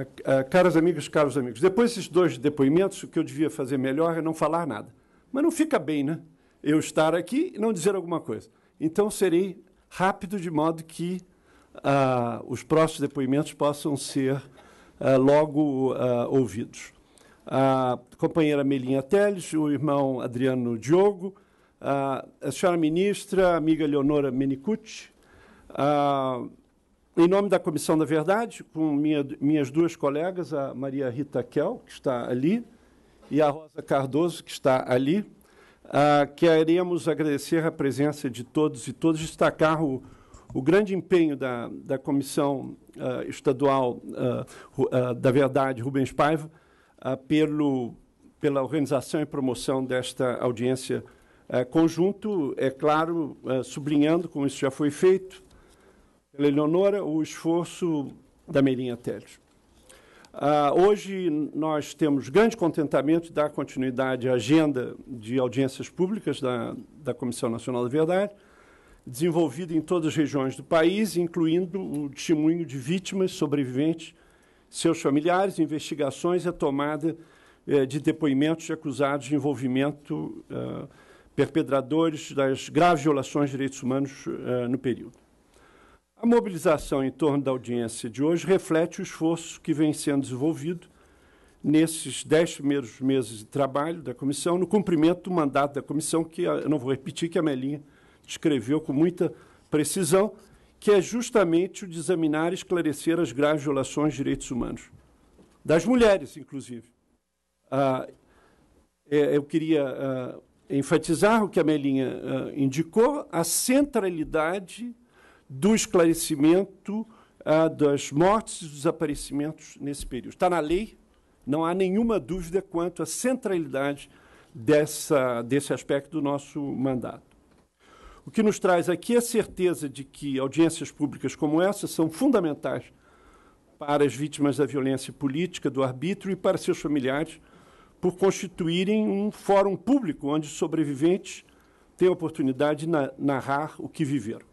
Uh, ah, ah, caras amigos, caros amigos, depois desses dois depoimentos, o que eu devia fazer melhor é não falar nada. Mas não fica bem, né? Eu estar aqui e não dizer alguma coisa. Então, serei rápido de modo que uh, os próximos depoimentos possam ser uh, logo ouvidos. A companheira Melinha Teles, o irmão Adriano Diogo, a senhora ministra, a amiga Leonora Menicucci, em nome da Comissão da Verdade, com minha, minhas duas colegas, a Maria Rita Kel, que está ali, e a Rosa Cardoso, que está ali, ah, queremos agradecer a presença de todos e todas, destacar o, o grande empenho da, da Comissão ah, Estadual ah, ah da Verdade, Rubens Paiva, ah, pelo, pela organização e promoção desta audiência ah, conjunto, é claro, sublinhando, como isso já foi feito, pela Eleonora, o esforço da Meirinha Teles. Ah, hoje nós temos grande contentamento de dar continuidade à agenda de audiências públicas da, da Comissão Nacional da Verdade, desenvolvida em todas as regiões do país, incluindo o testemunho de vítimas, sobreviventes, seus familiares, investigações e é a tomada eh, de depoimentos de acusados de envolvimento, uh, perpetradores das graves violações de direitos humanos ah, no período. A mobilização em torno da audiência de hoje reflete o esforço que vem sendo desenvolvido nesses dez primeiros meses de trabalho da comissão, no cumprimento do mandato da comissão, que eu não vou repetir, que a Melinha descreveu com muita precisão, que é justamente o de examinar e esclarecer as graves violações de direitos humanos, das mulheres, inclusive. Ah, é, eu queria ah, enfatizar o que a Melinha ah, indicou, a centralidade do esclarecimento ah, das mortes e desaparecimentos nesse período. Está na lei, não há nenhuma dúvida quanto à centralidade dessa, desse aspecto do nosso mandato. O que nos traz aqui é a certeza de que audiências públicas como essa são fundamentais para as vítimas da violência política, do arbítrio e para seus familiares, por constituírem um fórum público onde sobreviventes têm a oportunidade de narrar o que viveram.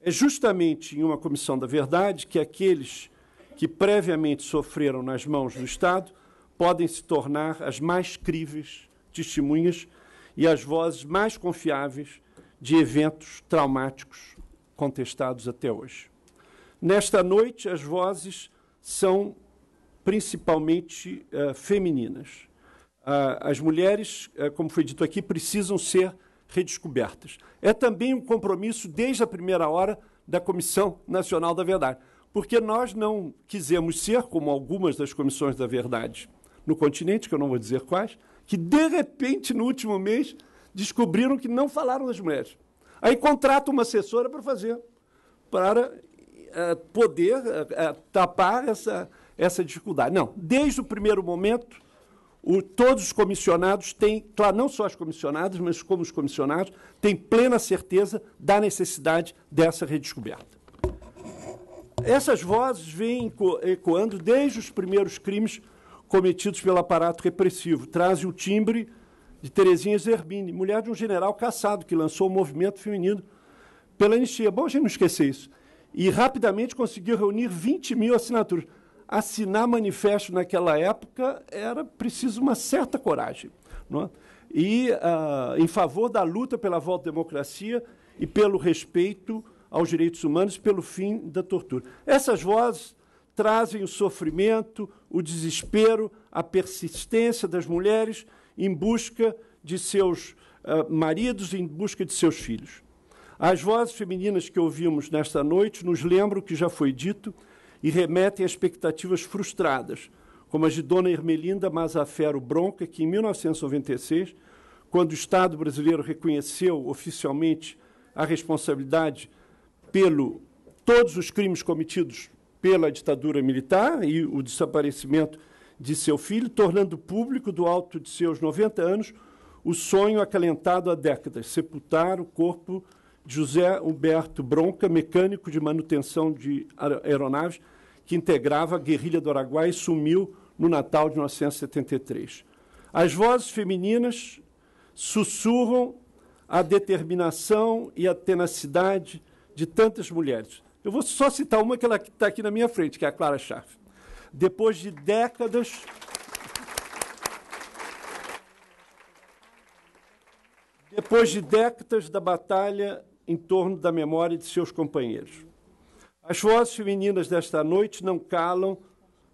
É justamente em uma comissão da verdade que aqueles que previamente sofreram nas mãos do Estado podem se tornar as mais críveis testemunhas e as vozes mais confiáveis de eventos traumáticos contestados até hoje. Nesta noite, as vozes são principalmente uh, femininas. Uh, as mulheres, uh, como foi dito aqui, precisam ser redescobertas. É também um compromisso desde a primeira hora da Comissão Nacional da Verdade, porque nós não quisemos ser como algumas das comissões da verdade no continente, que eu não vou dizer quais, que de repente no último mês descobriram que não falaram das mulheres. Aí contrata uma assessora para fazer, para eh, poder eh, eh, tapar essa, essa dificuldade. Não, desde o primeiro momento o, todos os comissionados têm, claro, não só as comissionadas, mas como os comissionados, têm plena certeza da necessidade dessa redescoberta. Essas vozes vêm ecoando desde os primeiros crimes cometidos pelo aparato repressivo. Traz o timbre de Terezinha Zerbini, mulher de um general caçado que lançou o um movimento feminino pela anistia. Bom, a gente não esquecer isso. E rapidamente conseguiu reunir 20 mil assinaturas assinar manifesto naquela época era preciso uma certa coragem. Não é? E uh, em favor da luta pela volta à democracia e pelo respeito aos direitos humanos, pelo fim da tortura. Essas vozes trazem o sofrimento, o desespero, a persistência das mulheres em busca de seus uh, maridos, em busca de seus filhos. As vozes femininas que ouvimos nesta noite nos lembram o que já foi dito e remetem a expectativas frustradas, como as de Dona Ermelinda Mazafero Bronca, que em 1996, quando o Estado brasileiro reconheceu oficialmente a responsabilidade pelo todos os crimes cometidos pela ditadura militar e o desaparecimento de seu filho, tornando público, do alto de seus 90 anos, o sonho acalentado há décadas, sepultar o corpo José Humberto Bronca, mecânico de manutenção de aeronaves, que integrava a guerrilha do Araguaia e sumiu no Natal de 1973. As vozes femininas sussurram a determinação e a tenacidade de tantas mulheres. Eu vou só citar uma que ela está aqui na minha frente, que é a Clara Schaff. Depois de décadas Depois de décadas da batalha em torno da memória de seus companheiros. As vozes femininas desta noite não calam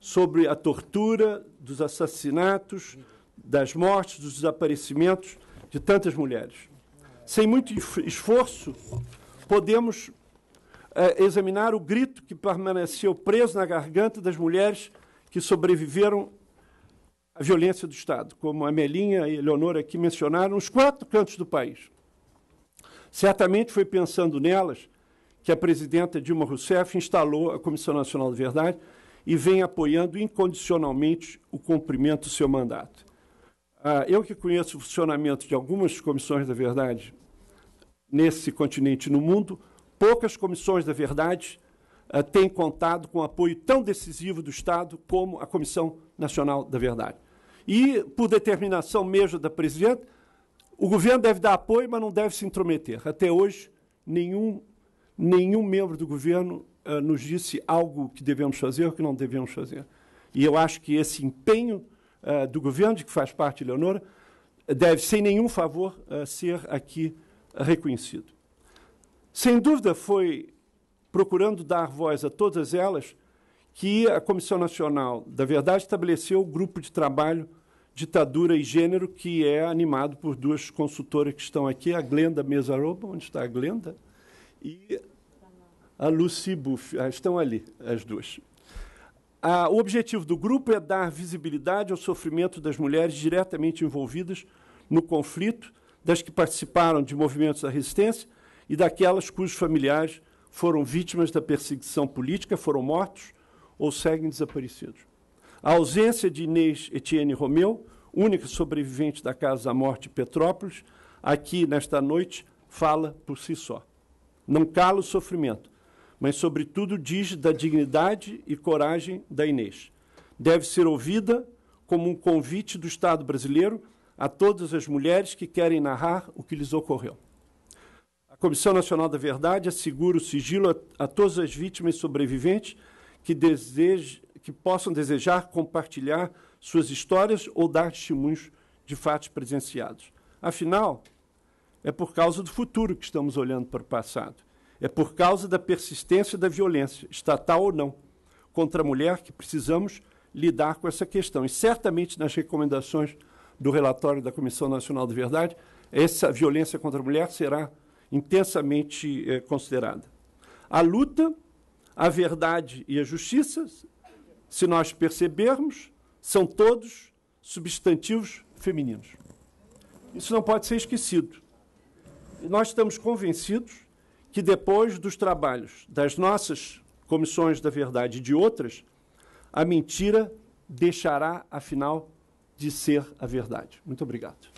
sobre a tortura, dos assassinatos, das mortes, dos desaparecimentos de tantas mulheres. Sem muito esforço, podemos eh, examinar o grito que permaneceu preso na garganta das mulheres que sobreviveram à violência do Estado, como a Melinha e a Leonora aqui mencionaram, os quatro cantos do país. Certamente foi pensando nelas que a presidenta Dilma Rousseff instalou a Comissão Nacional de Verdade e vem apoiando incondicionalmente o cumprimento do seu mandato. Ah, eu que conheço o funcionamento de algumas comissões da verdade nesse continente e no mundo, poucas comissões da verdade ah, têm contado com apoio tão decisivo do Estado como a Comissão Nacional da Verdade. E, por determinação mesmo da presidenta, o governo deve dar apoio, mas não deve se intrometer. Até hoje, nenhum, nenhum membro do governo uh, nos disse algo que devemos fazer ou que não devemos fazer. E eu acho que esse empenho uh, do governo, de que faz parte Leonora, deve, sem nenhum favor, uh, ser aqui reconhecido. Sem dúvida, foi procurando dar voz a todas elas que a Comissão Nacional da Verdade estabeleceu o grupo de trabalho Ditadura e Gênero, que é animado por duas consultoras que estão aqui, a Glenda Mesaroba, onde está a Glenda, e a Lucy Buff, ah, estão ali, as duas. Ah, o objetivo do grupo é dar visibilidade ao sofrimento das mulheres diretamente envolvidas no conflito, das que participaram de movimentos da resistência e daquelas cujos familiares foram vítimas da perseguição política, foram mortos ou seguem desaparecidos. A ausência de Inês Etienne Romeu, única sobrevivente da Casa da Morte Petrópolis, aqui nesta noite fala por si só. Não cala o sofrimento, mas, sobretudo, diz da dignidade e coragem da Inês. Deve ser ouvida como um convite do Estado brasileiro a todas as mulheres que querem narrar o que lhes ocorreu. A Comissão Nacional da Verdade assegura o sigilo a, a todas as vítimas sobreviventes que, desejem que possam desejar compartilhar suas histórias ou dar testemunhos de fatos presenciados. Afinal, é por causa do futuro que estamos olhando para o passado. É por causa da persistência da violência, estatal ou não, contra a mulher que precisamos lidar com essa questão. E certamente nas recomendações do relatório da Comissão Nacional de Verdade, essa violência contra a mulher será intensamente eh, considerada. A luta, a verdade e a justiça se nós percebermos, são todos substantivos femininos. Isso não pode ser esquecido. E nós estamos convencidos que depois dos trabalhos das nossas comissões da verdade e de outras, a mentira deixará, afinal, de ser a verdade. Muito obrigado.